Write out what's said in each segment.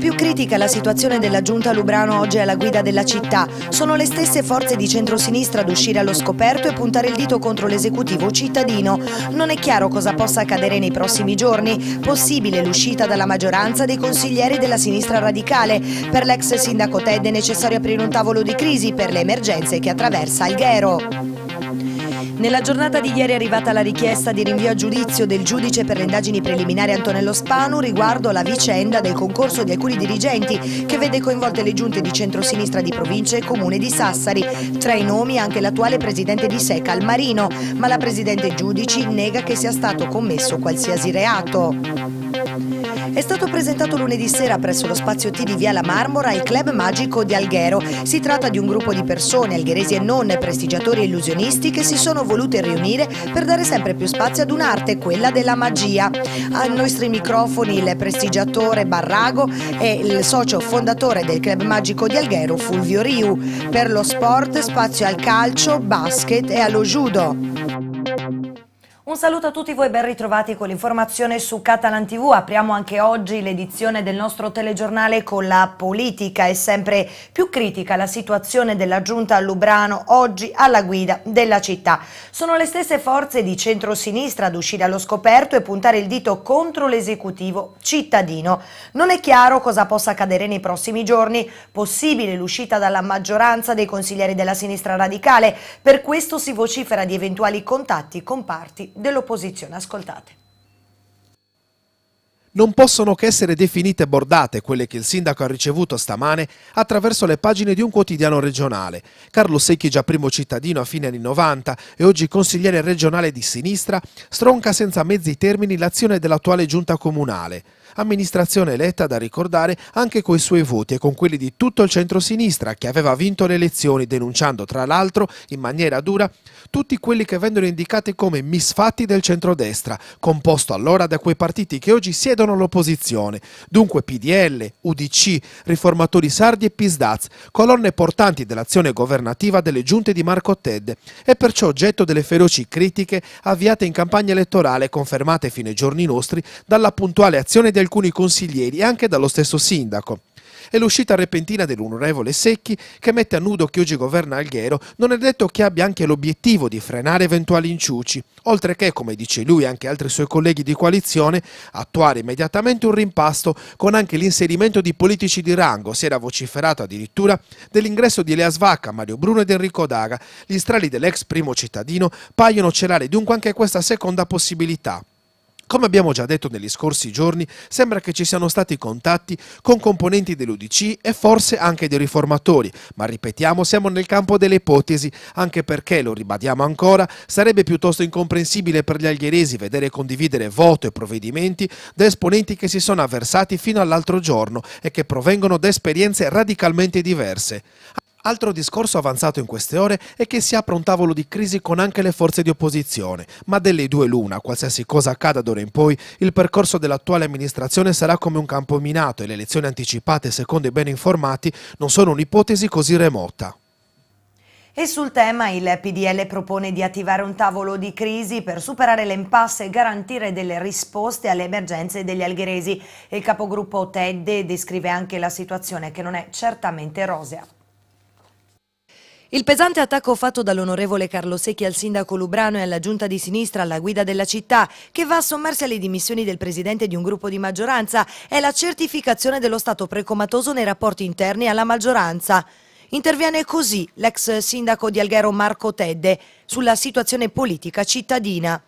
più critica la situazione della giunta Lubrano oggi alla guida della città. Sono le stesse forze di centrosinistra ad uscire allo scoperto e puntare il dito contro l'esecutivo cittadino. Non è chiaro cosa possa accadere nei prossimi giorni. Possibile l'uscita dalla maggioranza dei consiglieri della sinistra radicale. Per l'ex sindaco Ted è necessario aprire un tavolo di crisi per le emergenze che attraversa Alghero. Nella giornata di ieri è arrivata la richiesta di rinvio a giudizio del giudice per le indagini preliminari Antonello Spanu riguardo alla vicenda del concorso di alcuni dirigenti che vede coinvolte le giunte di centrosinistra di provincia e comune di Sassari. Tra i nomi anche l'attuale presidente di Seca, Almarino, ma la presidente Giudici nega che sia stato commesso qualsiasi reato. È stato presentato lunedì sera presso lo spazio T di Via La Marmora il Club Magico di Alghero. Si tratta di un gruppo di persone, algheresi e non, prestigiatori e illusionisti, che si sono volute riunire per dare sempre più spazio ad un'arte, quella della magia. A nostri microfoni il prestigiatore Barrago e il socio fondatore del Club Magico di Alghero, Fulvio Riu. Per lo sport, spazio al calcio, basket e allo judo. Un saluto a tutti voi ben ritrovati con l'informazione su Catalan TV. Apriamo anche oggi l'edizione del nostro telegiornale con la politica. È sempre più critica la situazione della giunta a Lubrano oggi alla guida della città. Sono le stesse forze di centrosinistra ad uscire allo scoperto e puntare il dito contro l'esecutivo cittadino. Non è chiaro cosa possa accadere nei prossimi giorni. Possibile l'uscita dalla maggioranza dei consiglieri della sinistra radicale. Per questo si vocifera di eventuali contatti con parti dell'opposizione. Ascoltate. Non possono che essere definite bordate quelle che il sindaco ha ricevuto stamane attraverso le pagine di un quotidiano regionale. Carlo Secchi, già primo cittadino a fine anni 90 e oggi consigliere regionale di sinistra, stronca senza mezzi termini l'azione dell'attuale giunta comunale. Amministrazione eletta da ricordare anche coi suoi voti e con quelli di tutto il centro-sinistra che aveva vinto le elezioni denunciando tra l'altro in maniera dura tutti quelli che vennero indicati come misfatti del centrodestra, composto allora da quei partiti che oggi siedono all'opposizione, dunque PDL, UDC, Riformatori Sardi e Pisdaz, colonne portanti dell'azione governativa delle giunte di Marco Tedde e perciò oggetto delle feroci critiche avviate in campagna elettorale confermate fino ai giorni nostri dalla puntuale azione di alcuni consiglieri e anche dallo stesso sindaco. E l'uscita repentina dell'onorevole Secchi, che mette a nudo chi oggi governa Alghero, non è detto che abbia anche l'obiettivo di frenare eventuali inciuci, oltre che, come dice lui e anche altri suoi colleghi di coalizione, attuare immediatamente un rimpasto con anche l'inserimento di politici di rango, si era vociferato addirittura dell'ingresso di Lea Svacca, Mario Bruno ed Enrico Daga, gli strali dell'ex primo cittadino paiono celare dunque anche questa seconda possibilità. Come abbiamo già detto negli scorsi giorni, sembra che ci siano stati contatti con componenti dell'UDC e forse anche dei riformatori, ma ripetiamo, siamo nel campo delle ipotesi, anche perché, lo ribadiamo ancora, sarebbe piuttosto incomprensibile per gli alghieresi vedere condividere voto e provvedimenti da esponenti che si sono avversati fino all'altro giorno e che provengono da esperienze radicalmente diverse. Altro discorso avanzato in queste ore è che si apre un tavolo di crisi con anche le forze di opposizione, ma delle due l'una, qualsiasi cosa accada d'ora in poi, il percorso dell'attuale amministrazione sarà come un campo minato e le elezioni anticipate, secondo i ben informati, non sono un'ipotesi così remota. E sul tema il PDL propone di attivare un tavolo di crisi per superare l'impasse e garantire delle risposte alle emergenze degli algheresi. Il capogruppo Tedde descrive anche la situazione che non è certamente rosea. Il pesante attacco fatto dall'onorevole Carlo Secchi al sindaco Lubrano e alla giunta di sinistra alla guida della città, che va a sommarsi alle dimissioni del presidente di un gruppo di maggioranza, è la certificazione dello stato precomatoso nei rapporti interni alla maggioranza. Interviene così l'ex sindaco di Alghero Marco Tedde sulla situazione politica cittadina.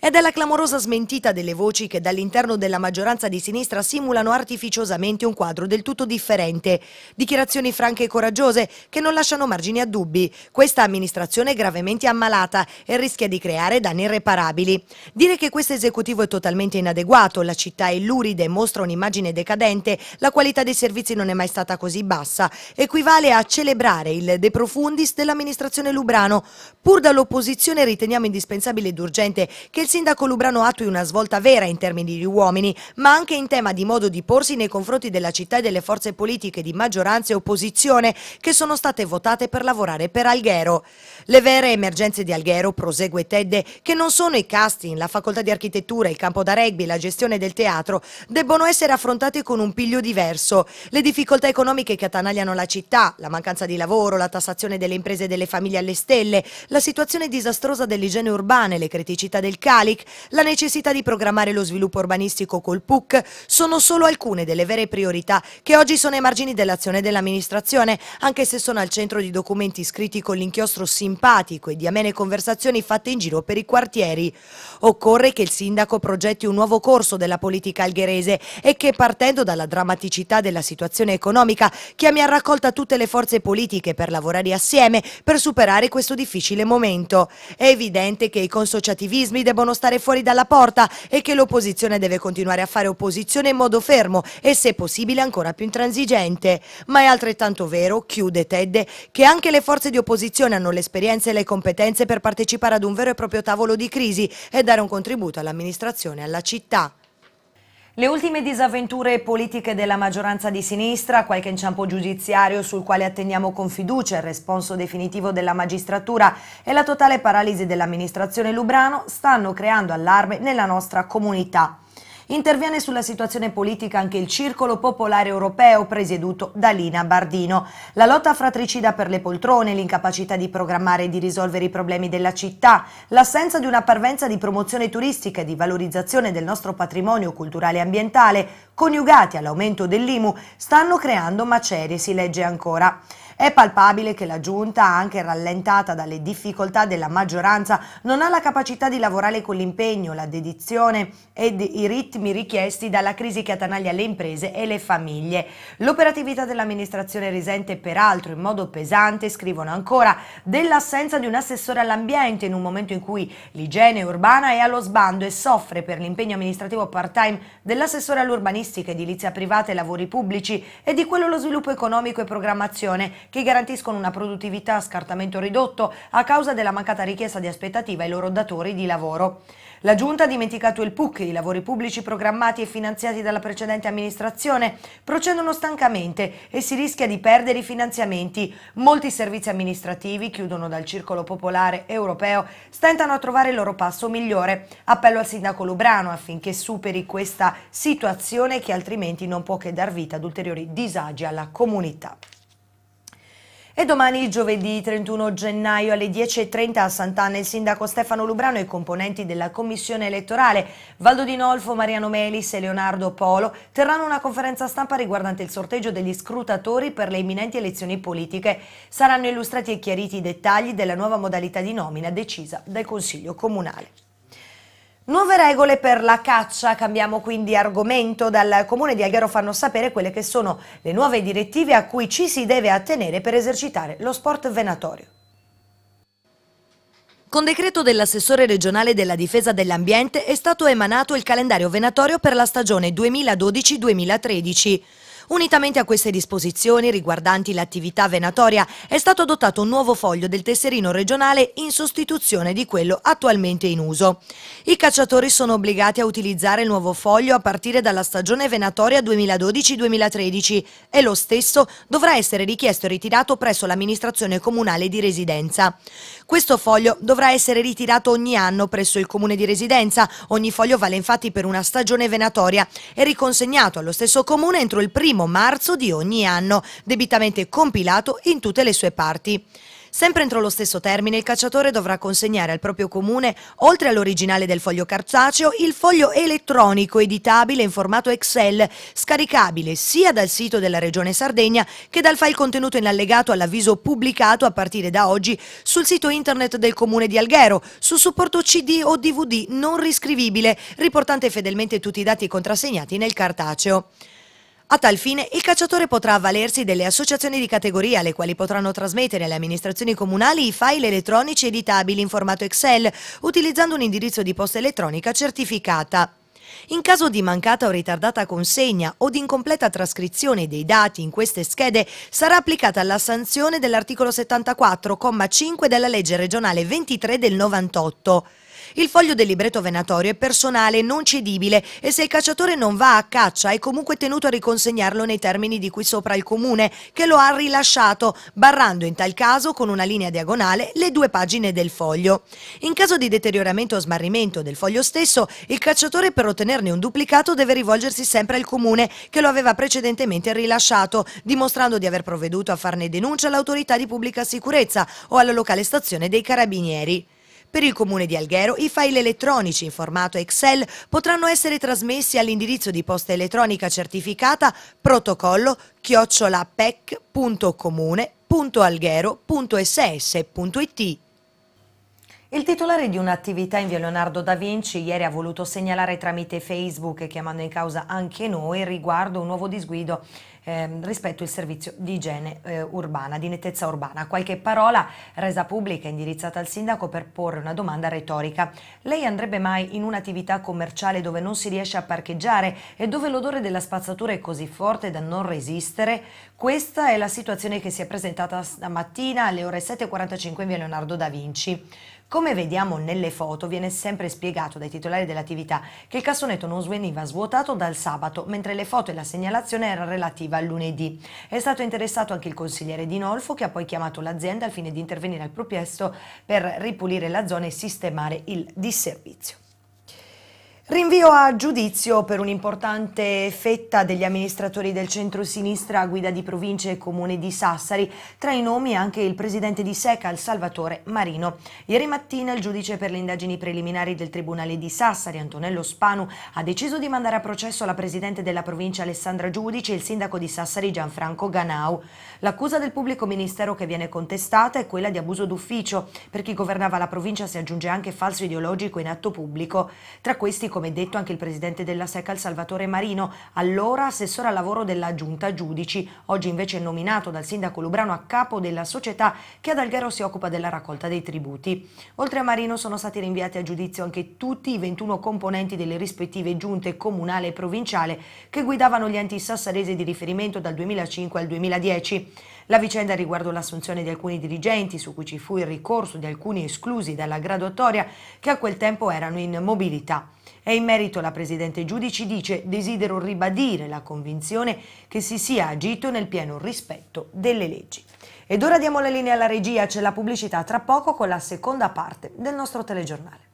Ed è la clamorosa smentita delle voci che dall'interno della maggioranza di sinistra simulano artificiosamente un quadro del tutto differente. Dichiarazioni franche e coraggiose che non lasciano margini a dubbi. Questa amministrazione è gravemente ammalata e rischia di creare danni irreparabili. Dire che questo esecutivo è totalmente inadeguato, la città è lurida e mostra un'immagine decadente, la qualità dei servizi non è mai stata così bassa, equivale a celebrare il de profundis dell'amministrazione Lubrano. Pur dall'opposizione riteniamo indispensabile ed urgente che il il sindaco Lubrano attui una svolta vera in termini di uomini, ma anche in tema di modo di porsi nei confronti della città e delle forze politiche di maggioranza e opposizione che sono state votate per lavorare per Alghero. Le vere emergenze di Alghero, prosegue Tedde, che non sono i casting, la facoltà di architettura, il campo da rugby, la gestione del teatro, debbono essere affrontate con un piglio diverso. Le difficoltà economiche che attanagliano la città, la mancanza di lavoro, la tassazione delle imprese e delle famiglie alle stelle, la situazione disastrosa dell'igiene urbana e le criticità del carro, Calic, la necessità di programmare lo sviluppo urbanistico col PUC sono solo alcune delle vere priorità che oggi sono ai margini dell'azione dell'amministrazione, anche se sono al centro di documenti scritti con l'inchiostro simpatico e di amene conversazioni fatte in giro per i quartieri. Occorre che il sindaco progetti un nuovo corso della politica algherese e che partendo dalla drammaticità della situazione economica chiami a raccolta tutte le forze politiche per lavorare assieme per superare questo difficile momento. È evidente che i consociativismi debbono devono stare fuori dalla porta e che l'opposizione deve continuare a fare opposizione in modo fermo e se possibile ancora più intransigente. Ma è altrettanto vero, chiude Ted, che anche le forze di opposizione hanno l'esperienza e le competenze per partecipare ad un vero e proprio tavolo di crisi e dare un contributo all'amministrazione e alla città. Le ultime disavventure politiche della maggioranza di sinistra, qualche inciampo giudiziario sul quale attendiamo con fiducia il responso definitivo della magistratura e la totale paralisi dell'amministrazione Lubrano stanno creando allarme nella nostra comunità. Interviene sulla situazione politica anche il Circolo Popolare Europeo presieduto da Lina Bardino. La lotta fratricida per le poltrone, l'incapacità di programmare e di risolvere i problemi della città, l'assenza di una parvenza di promozione turistica e di valorizzazione del nostro patrimonio culturale e ambientale, coniugati all'aumento dell'IMU, stanno creando macerie, si legge ancora. È palpabile che la giunta, anche rallentata dalle difficoltà della maggioranza, non ha la capacità di lavorare con l'impegno, la dedizione ed i ritmi richiesti dalla crisi che attanaglia le imprese e le famiglie. L'operatività dell'amministrazione risente peraltro in modo pesante, scrivono ancora, dell'assenza di un assessore all'ambiente in un momento in cui l'igiene urbana è allo sbando e soffre per l'impegno amministrativo part-time dell'assessore all'urbanistica, edilizia privata e lavori pubblici e di quello allo sviluppo economico e programmazione che garantiscono una produttività a scartamento ridotto a causa della mancata richiesta di aspettativa ai loro datori di lavoro. La Giunta ha dimenticato il PUC, i lavori pubblici programmati e finanziati dalla precedente amministrazione procedono stancamente e si rischia di perdere i finanziamenti. Molti servizi amministrativi, chiudono dal Circolo Popolare Europeo, stentano a trovare il loro passo migliore. Appello al Sindaco Lubrano affinché superi questa situazione che altrimenti non può che dar vita ad ulteriori disagi alla comunità. E domani, giovedì 31 gennaio alle 10.30 a Sant'Anna, il sindaco Stefano Lubrano e i componenti della commissione elettorale Valdo Di Nolfo, Mariano Melis e Leonardo Polo terranno una conferenza stampa riguardante il sorteggio degli scrutatori per le imminenti elezioni politiche. Saranno illustrati e chiariti i dettagli della nuova modalità di nomina decisa dal Consiglio Comunale. Nuove regole per la caccia, cambiamo quindi argomento, dal comune di Alghero fanno sapere quelle che sono le nuove direttive a cui ci si deve attenere per esercitare lo sport venatorio. Con decreto dell'assessore regionale della difesa dell'ambiente è stato emanato il calendario venatorio per la stagione 2012-2013. Unitamente a queste disposizioni riguardanti l'attività venatoria è stato adottato un nuovo foglio del tesserino regionale in sostituzione di quello attualmente in uso. I cacciatori sono obbligati a utilizzare il nuovo foglio a partire dalla stagione venatoria 2012-2013 e lo stesso dovrà essere richiesto e ritirato presso l'amministrazione comunale di residenza. Questo foglio dovrà essere ritirato ogni anno presso il comune di residenza, ogni foglio vale infatti per una stagione venatoria e riconsegnato allo stesso comune entro il primo primo marzo di ogni anno, debitamente compilato in tutte le sue parti. Sempre entro lo stesso termine il cacciatore dovrà consegnare al proprio comune, oltre all'originale del foglio cartaceo, il foglio elettronico editabile in formato Excel, scaricabile sia dal sito della Regione Sardegna che dal file contenuto in allegato all'avviso pubblicato a partire da oggi sul sito internet del comune di Alghero, su supporto CD o DVD non riscrivibile, riportante fedelmente tutti i dati contrassegnati nel cartaceo. A tal fine, il cacciatore potrà avvalersi delle associazioni di categoria, le quali potranno trasmettere alle amministrazioni comunali i file elettronici editabili in formato Excel, utilizzando un indirizzo di posta elettronica certificata. In caso di mancata o ritardata consegna o di incompleta trascrizione dei dati in queste schede, sarà applicata la sanzione dell'articolo 74,5 della legge regionale 23 del 98. Il foglio del libretto venatorio è personale, non cedibile e se il cacciatore non va a caccia è comunque tenuto a riconsegnarlo nei termini di qui sopra il comune, che lo ha rilasciato, barrando in tal caso con una linea diagonale le due pagine del foglio. In caso di deterioramento o smarrimento del foglio stesso, il cacciatore per ottenerne un duplicato deve rivolgersi sempre al comune che lo aveva precedentemente rilasciato, dimostrando di aver provveduto a farne denuncia all'autorità di pubblica sicurezza o alla locale stazione dei carabinieri. Per il Comune di Alghero i file elettronici in formato Excel potranno essere trasmessi all'indirizzo di posta elettronica certificata protocollo chiocciolapec.comune.alghero.ss.it il titolare di un'attività in via Leonardo da Vinci ieri ha voluto segnalare tramite Facebook, chiamando in causa anche noi, riguardo un nuovo disguido ehm, rispetto al servizio di igiene eh, urbana, di nettezza urbana. Qualche parola resa pubblica indirizzata al sindaco per porre una domanda retorica. Lei andrebbe mai in un'attività commerciale dove non si riesce a parcheggiare e dove l'odore della spazzatura è così forte da non resistere? Questa è la situazione che si è presentata stamattina alle ore 7.45 in via Leonardo da Vinci. Come vediamo nelle foto, viene sempre spiegato dai titolari dell'attività che il cassonetto non veniva svuotato dal sabato, mentre le foto e la segnalazione era relativa al lunedì. È stato interessato anche il consigliere di Nolfo che ha poi chiamato l'azienda al fine di intervenire al propietto per ripulire la zona e sistemare il disservizio. Rinvio a giudizio per un'importante fetta degli amministratori del centro-sinistra a guida di province e comune di Sassari, tra i nomi anche il presidente di Secal, Salvatore Marino. Ieri mattina il giudice per le indagini preliminari del Tribunale di Sassari, Antonello Spanu, ha deciso di mandare a processo la presidente della provincia Alessandra Giudice e il sindaco di Sassari Gianfranco Ganau. L'accusa del pubblico ministero che viene contestata è quella di abuso d'ufficio. Per chi governava la provincia si aggiunge anche falso ideologico in atto pubblico. Tra questi come detto anche il presidente della SECAL Salvatore Marino, allora assessore al lavoro della giunta giudici, oggi invece nominato dal sindaco Lubrano a capo della società che ad Alghero si occupa della raccolta dei tributi. Oltre a Marino sono stati rinviati a giudizio anche tutti i 21 componenti delle rispettive giunte comunale e provinciale che guidavano gli enti sassaresi di riferimento dal 2005 al 2010. La vicenda riguardo l'assunzione di alcuni dirigenti, su cui ci fu il ricorso di alcuni esclusi dalla graduatoria, che a quel tempo erano in mobilità. E in merito la Presidente Giudici dice desidero ribadire la convinzione che si sia agito nel pieno rispetto delle leggi. Ed ora diamo la linea alla regia, c'è la pubblicità tra poco con la seconda parte del nostro telegiornale.